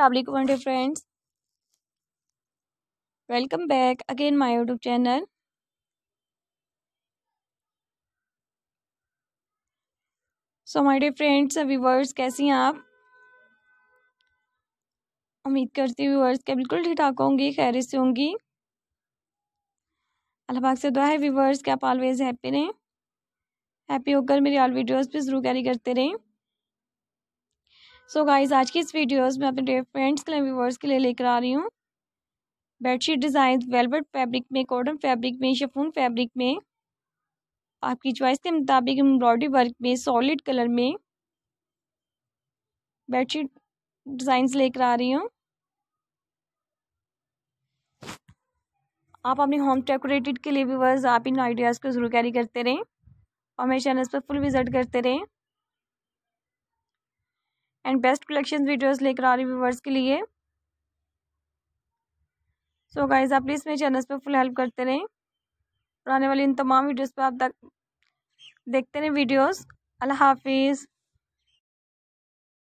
Aslam friends welcome back again my YouTube channel so my dear friends viewers कैसी हैं आप उम्मीद करती हूँ व्यूवर्स के बिल्कुल ठीक ठाक होंगी खैर से होंगी अल्लाह पाक से दुआ है व्यूवर्स के आप ऑलवेज़ हैप्पी रहें हैप्पी होकर मेरी ऑल वीडियोस भी ज़रूर कैरी करते रहें सो so गाइज आज की इस वीडियोस में अपने फ्रेंड्स के लिए व्यूवर्स के लिए लेकर आ रही हूँ बेडशीट डिज़ाइन वेलवेट फैब्रिक में कॉटन फैब्रिक में शफून फैब्रिक में आपकी चॉइस के मुताबिक एम्ब्रॉयडरी वर्क में सॉलिड कलर में बेडशीट डिजाइन लेकर आ रही हूँ आप अपने होम डेकोरेटेड के लिए व्यूवर्स आप इन आइडियाज़ को ज़रूर कैरी करते रहें और मेरे चैनल पर फुल विज़िट करते रहें एंड बेस्ट कलेक्शन वीडियोस लेकर आ रही व्यूवर्स के लिए सो so गाइज आप प्लीज़ मेरे चैनल्स पर फुल हेल्प करते रहें और आने वाली इन तमाम वीडियोस पर आप तक देखते रहें वीडियोज़ अल्लाह हाफिज़